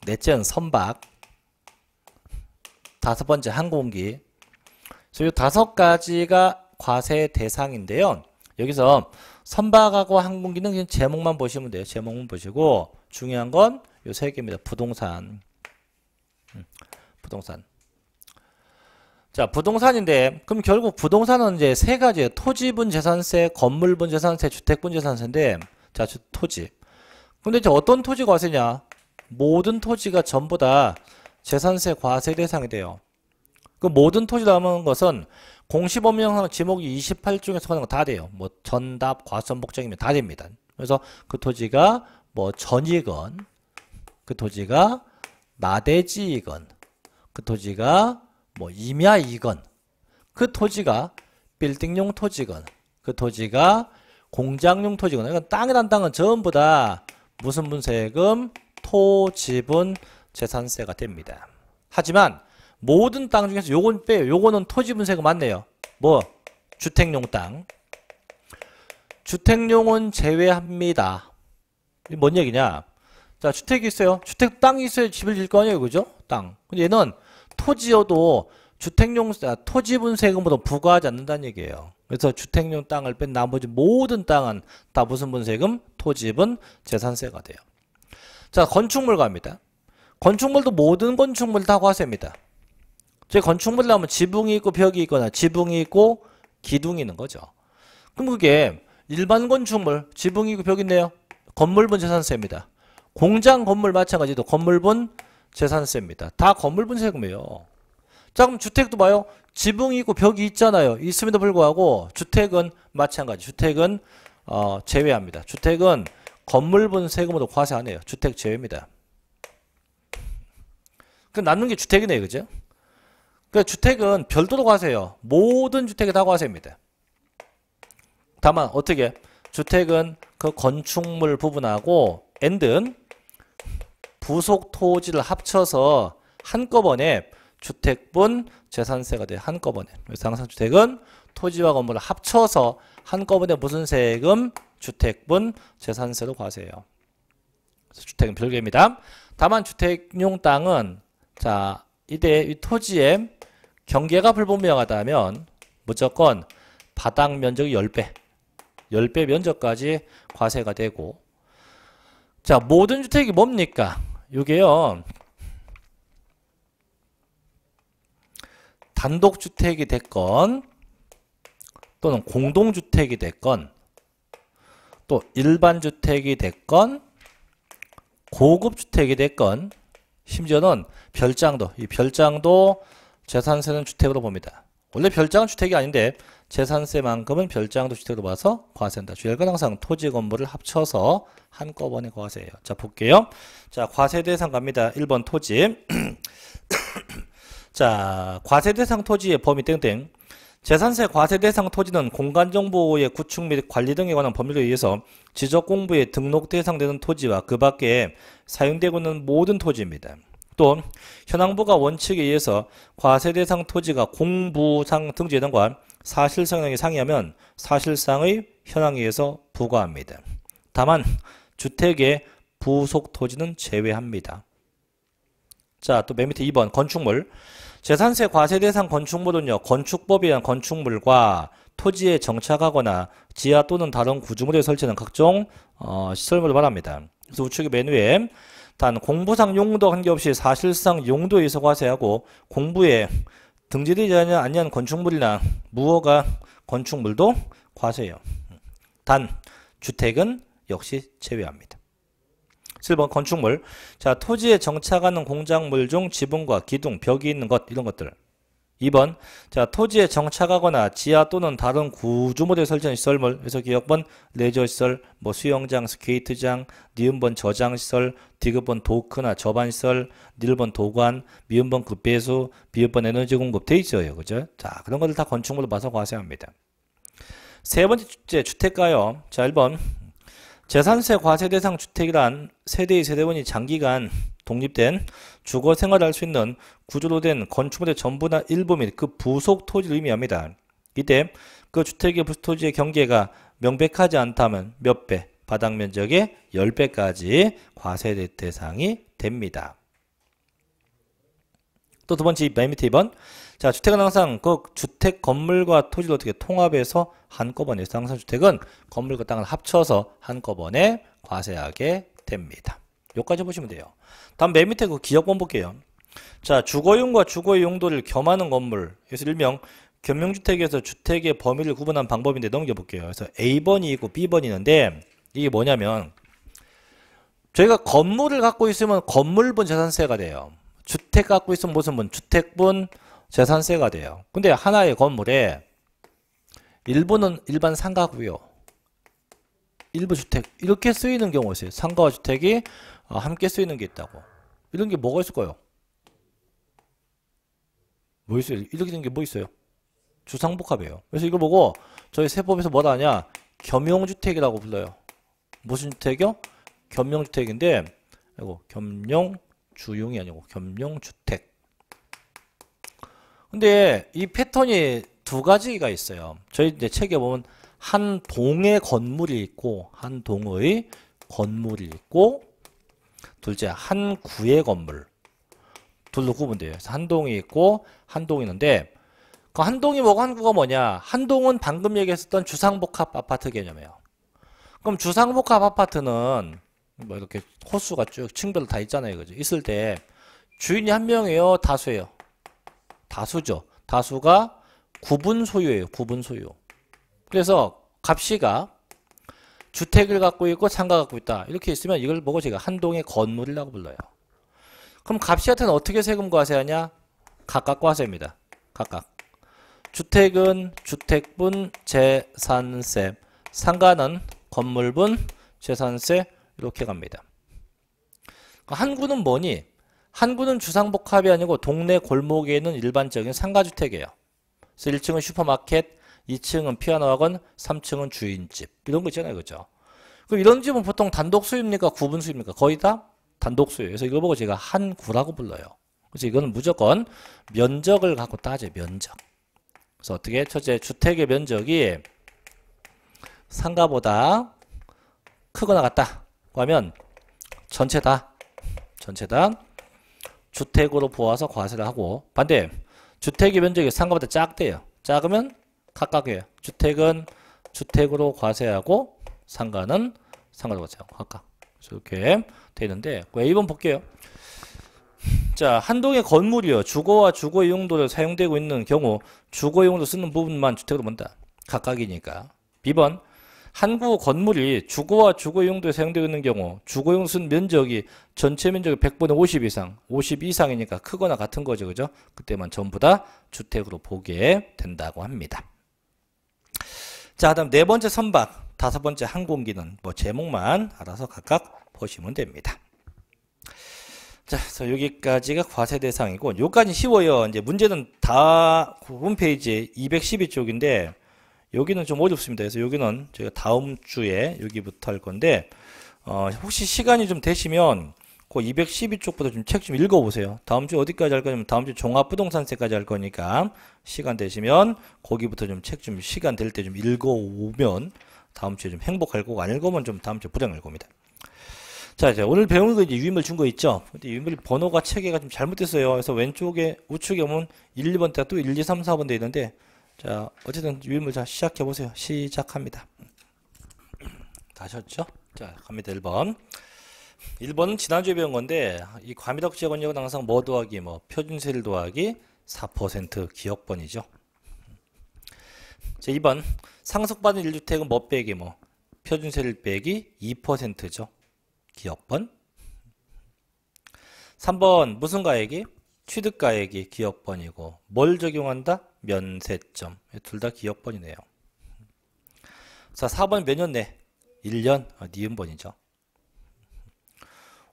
넷째는 선박. 다섯 번째 항공기. 그래서 이 다섯 가지가 과세 대상인데요. 여기서 선박하고 항공기는 그냥 제목만 보시면 돼요. 제목만 보시고 중요한 건 요세 개입니다. 부동산. 음, 부동산. 자, 부동산인데 그럼 결국 부동산은 이제 세 가지예요. 토지분 재산세, 건물분 재산세, 주택분 재산세인데 자, 주, 토지. 근데 이제 어떤 토지 과세냐? 모든 토지가 전부 다 재산세 과세 대상이 돼요. 그 모든 토지라는 것은 공시법령상 지목이 28중에 서하는거 다 돼요. 뭐 전답, 과선, 복장이면 다 됩니다. 그래서 그 토지가 뭐 전이건 그 토지가 나대지이건 그 토지가 뭐 임야이건 그 토지가 빌딩용 토지건 그 토지가 공장용 토지건 그러니까 땅이란 땅은 전부 다 무슨 분세금 토지분 재산세가 됩니다. 하지만 모든 땅 중에서 요건 빼요. 요거는 토지분세금 맞네요. 뭐 주택용 땅. 주택용은 제외합니다. 뭔 얘기냐? 자, 주택이 있어요. 주택 땅이 있어야 집을 지을 거 아니에요. 그죠? 땅. 근데 얘는 토지여도 주택용 아, 토지 분세금으로 부과하지 않는다는 얘기예요. 그래서 주택용 땅을 뺀 나머지 모든 땅은 다 무슨 분세금? 토지분 재산세가 돼요. 자, 건축물 갑니다. 건축물도 모든 건축물 다 과세입니다. 제 건축물 나오면 지붕이 있고 벽이 있거나 지붕이 있고 기둥이 있는 거죠. 그럼 그게 일반 건축물, 지붕이 있고 벽이 있네요. 건물분 재산세입니다. 공장 건물 마찬가지로 건물분 재산세입니다. 다 건물분 세금이에요. 자 그럼 주택도 봐요. 지붕이 있고 벽이 있잖아요. 있음에도 불구하고 주택은 마찬가지. 주택은 어, 제외합니다. 주택은 건물분 세금으로 과세 안 해요. 주택 제외입니다. 그 남는 게 주택이네요. 그죠? 그 주택은 별도로 과세요. 해 모든 주택에다 과세입니다. 다만 어떻게 주택은 그 건축물 부분하고 엔든 부속 토지를 합쳐서 한꺼번에 주택분 재산세가 돼 한꺼번에 그래서 항상 주택은 토지와 건물을 합쳐서 한꺼번에 무슨 세금 주택분 재산세로 과세해요 주택은 별개입니다 다만 주택용 땅은 자 이때 이 토지의 경계가 불분명하다면 무조건 바닥 면적이 10배 10배 면적까지 과세가 되고 자 모든 주택이 뭡니까 요게요. 단독주택이 됐건 또는 공동주택이 됐건 또 일반주택이 됐건 고급주택이 됐건 심지어는 별장도 이 별장도 재산세는 주택으로 봅니다. 원래 별장은 주택이 아닌데 재산세만큼은 별장도 주택으로 봐서 과세한다. 주택은 항상 토지 건물을 합쳐서 한꺼번에 과세해요. 자 볼게요. 자 과세 대상 갑니다. 1번 토지 자 과세 대상 토지의 범위 땡땡 재산세 과세 대상 토지는 공간정보의 구축 및 관리 등에 관한 법률에 의해서 지적공부에 등록 대상되는 토지와 그 밖에 사용되고 있는 모든 토지입니다. 또 현황부가 원칙에 의해서 과세대상 토지가 공부상 등재 등과 사실상의 상이하면 사실상의 현황에 의해서 부과합니다. 다만 주택의 부속 토지는 제외합니다. 자, 또 맨 밑에 2번 건축물. 재산세 과세 대상 건축물은요. 건축법에 의한 건축물과 토지에 정착하거나 지하 또는 다른 구조물에 설치하는 각종 어, 시설물을 말합니다. 그래서 우측의 메뉴에 단 공부상 용도 관계없이 사실상 용도에 의해 서과세하고 공부에 등지되지 아니한 건축물이나 무허가 건축물도 과세요. 해단 주택은 역시 제외합니다. 7번 건축물. 자, 토지에 정착하는 공작물 중 지붕과 기둥, 벽이 있는 것 이런 것들. 2번 자 토지에 정착하거나 지하 또는 다른 구조모델설정 시설물 그래서 기억번 레저시설 뭐 수영장 스케이트장 니은번 저장시설 디귿번 도크나 저반시설 니을번 도관 미음번 급배수 비읍번 에너지 공급 돼 있어요 그죠 자 그런 것들 다 건축물로 봐서 과세합니다 세 번째 주택가요자 1번 재산세 과세 대상 주택이란 세대의 세대원이 장기간 독립된 주거 생활을 할 수 있는 구조로 된 건축물의 전부나 일부 및 그 부속 토지를 의미합니다. 이때 그 주택의 부속 토지의 경계가 명백하지 않다면 몇 배, 바닥 면적의 10배까지 과세 대상이 됩니다. 또 두 번째 맨 밑에 2번 자 주택은 항상 그 주택 건물과 토지를 어떻게 통합해서 한꺼번에 항상 주택은 건물과 땅을 합쳐서 한꺼번에 과세하게 됩니다. 여기까지 보시면 돼요. 다음 맨 밑에 그 기업번 볼게요. 자, 주거용과 주거의 용도를 겸하는 건물. 그래서 일명 겸용주택에서 주택의 범위를 구분한 방법인데 넘겨볼게요. 그래서 A번이 있고 B번이 있는데 이게 뭐냐면 저희가 건물을 갖고 있으면 건물분 재산세가 돼요. 주택 갖고 있으면 무슨 분? 주택분 재산세가 돼요. 근데 하나의 건물에 일부는 일반 상가고요. 일부 주택 이렇게 쓰이는 경우가 있어요. 상가와 주택이 어, 함께 쓰이는 게 있다고. 이런 게 뭐가 있을까요? 뭐 있어요? 이렇게 된 게 뭐 있어요? 주상복합이에요. 그래서 이걸 보고 저희 세법에서 뭐라 하냐? 겸용주택이라고 불러요. 무슨 주택이요? 겸용주택인데 이거 겸용 주용이 아니고 겸용주택. 근데 이 패턴이 두 가지가 있어요. 저희 이제 책에 보면 한 동의 건물이 있고 한 동의 건물이 있고 둘째 한 구의 건물 둘로 구분돼요. 한 동이 있고 한 동이 있는데 그 한 동이 뭐고 한 구가 뭐냐? 한 동은 방금 얘기했었던 주상복합 아파트 개념이에요. 그럼 주상복합 아파트는 뭐 이렇게 호수가 쭉 층별로 다 있잖아요. 그죠? 있을 때 주인이 한 명이에요, 다수예요. 다수죠. 다수가 구분 소유예요. 구분 소유. 그래서 값이가 주택을 갖고 있고 상가 갖고 있다. 이렇게 있으면 이걸 보고 제가 한동의 건물이라고 불러요. 그럼 값시한테는 어떻게 세금 과세하냐? 각각 과세입니다. 각각. 주택은 주택분 재산세, 상가는 건물분 재산세 이렇게 갑니다. 한구는 뭐니? 한구는 주상복합이 아니고 동네 골목에 있는 일반적인 상가주택이에요. 그래서 1층은 슈퍼마켓, 2층은 피아노 학원, 3층은 주인집. 이런 거 있잖아요. 그죠? 그럼 이런 집은 보통 단독 수입니까? 구분 수입니까? 거의 다 단독 수입 그래서 이거 보고 제가 한 구라고 불러요. 그래서 이거는 무조건 면적을 갖고 따져 요 면적. 그래서 어떻게 첫째 주택의 면적이 상가보다 크거나 같다고 하면 전체 다 전체 다 주택으로 보아서 과세를 하고 반대 주택의 면적이 상가보다 작대요. 작으면 각각이에요. 주택은 주택으로 과세하고 상가는 상가로 과세하고 각각 이렇게 되는데 A번 볼게요. 자 한동의 건물이요 주거와 주거 용도로 사용되고 있는 경우 주거 이용도 쓰는 부분만 주택으로 본다. 각각이니까. B번 한국 건물이 주거와 주거 용도에 사용되고 있는 경우 주거 용쓴 면적이 전체 면적의 100분의 50 이상 50 이상이니까 크거나 같은 거죠 그죠 그때만 전부 다 주택으로 보게 된다고 합니다 자, 다음 네 번째 선박, 다섯 번째 항공기는 뭐 제목만 알아서 각각 보시면 됩니다. 자, 그래서 여기까지가 과세 대상이고 요까지 쉬워요. 이제 문제는 다 홈페이지 212쪽인데 여기는 좀 어렵습니다. 그래서 여기는 제가 다음 주에 여기부터 할 건데 어, 혹시 시간이 좀 되시면 그 212쪽부터 좀 책좀 좀 읽어보세요. 다음 주 어디까지 할 거냐면 다음 주 종합부동산세까지 할 거니까 시간 되시면 거기부터 좀 책좀 좀 시간 될 때 좀 읽어오면 다음 주에 좀 행복할 거고 안 읽으면 좀 다음 주에 불행할 겁니다. 자, 이제 오늘 배운 거 이제 유인물 준 거 있죠? 근데 유인물 번호가 체계가 좀 잘못됐어요. 그래서 왼쪽에 우측에 보면 1, 2번 대또 1, 2, 3, 4번 돼 있는데 자, 어쨌든 유인물 자 시작해 보세요. 시작합니다. 다셨죠? 자, 갑니다. 1번. 1번은 지난주에 배운 건데 이 과미덕지의 권역은 항상 뭐 더하기 뭐 표준세율 더하기 4% 기억번이죠. 자, 2번 상속받은 1주택은 뭐 빼기 뭐 표준세율 빼기 2%죠. 기억번 3번 무슨 가액이 취득가액이 기억번이고 뭘 적용한다? 면세점 둘 다 기억번이네요. 자 4번 몇 년 내? 1년 아, 어, 니은번이죠.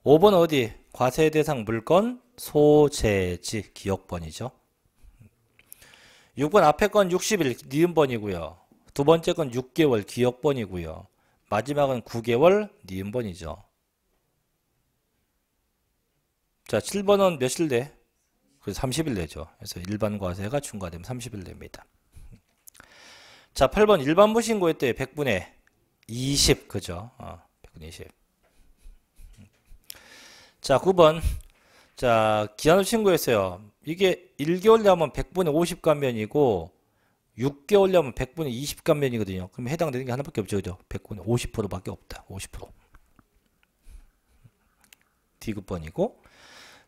5번 어디? 과세 대상 물건 소재지 기억번이죠. 6번 앞에 건 60일 니은번이고요. 두 번째 건 6개월 기억번이고요. 마지막은 9개월 니은번이죠. 자 7번은 몇일 내? 그래서 30일 내죠. 그래서 일반 과세가 중과되면 30일 됩니다자 8번 일반부 신고의 때 100분의 20 그죠? 어, 100분의 20 자, 9번. 자, 기한을 신고했어요. 이게 1개월이면 100분의 50감면이고 6개월이면 100분의 20감면이거든요. 그럼 해당되는 게 하나밖에 없죠. 그죠? 100분의 50%밖에 없다. 50%. D급번이고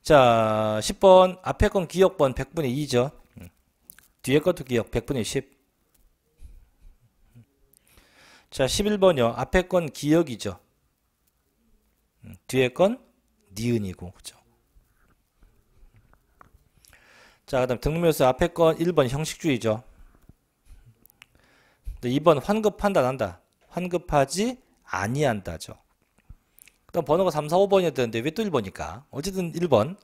자, 10번 앞에 건 기억번 100분의 2죠. 음. 뒤에 것도 기억 100분의 10. 자, 11번이요. 앞에 건 기억이죠. 음, 뒤에 건 니은이고 그죠? 자, 그다음 등록묘사 앞에 건 1번 형식주의죠. 2번 환급한다 난다. 환급하지 아니한다죠. 그다음 번호가 3, 4, 5번이었는데 왜 또 1번일까? 어쨌든 1번.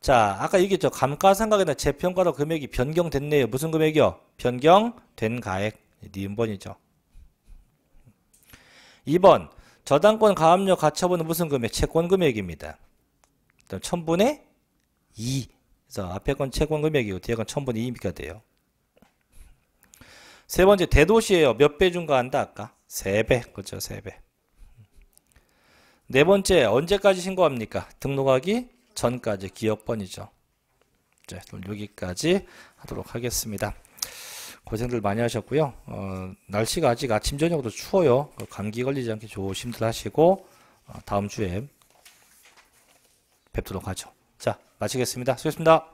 자, 아까 얘기했죠. 감가상각이나 재평가로 금액이 변경됐네요. 무슨 금액이요? 변경된 가액. 니은번이죠. 2번. 저당권 가압류 가처분은 무슨 금액? 채권 금액입니다. 그럼 1분의 2. 그래서 앞에 건 채권 금액이고 뒤에 건1분의 2니까 돼요. 세 번째 대도시예요. 몇배 증가한다 아까? 세 배. 그렇죠. 세 배. 네 번째 언제까지 신고합니까? 등록하기 전까지 기업번이죠. 여기까지 하도록 하겠습니다. 고생들 많이 하셨고요. 어, 날씨가 아직 아침 저녁도 추워요. 그 감기 걸리지 않게 조심들 하시고 어, 다음 주에 뵙도록 하죠. 자 마치겠습니다. 수고했습니다.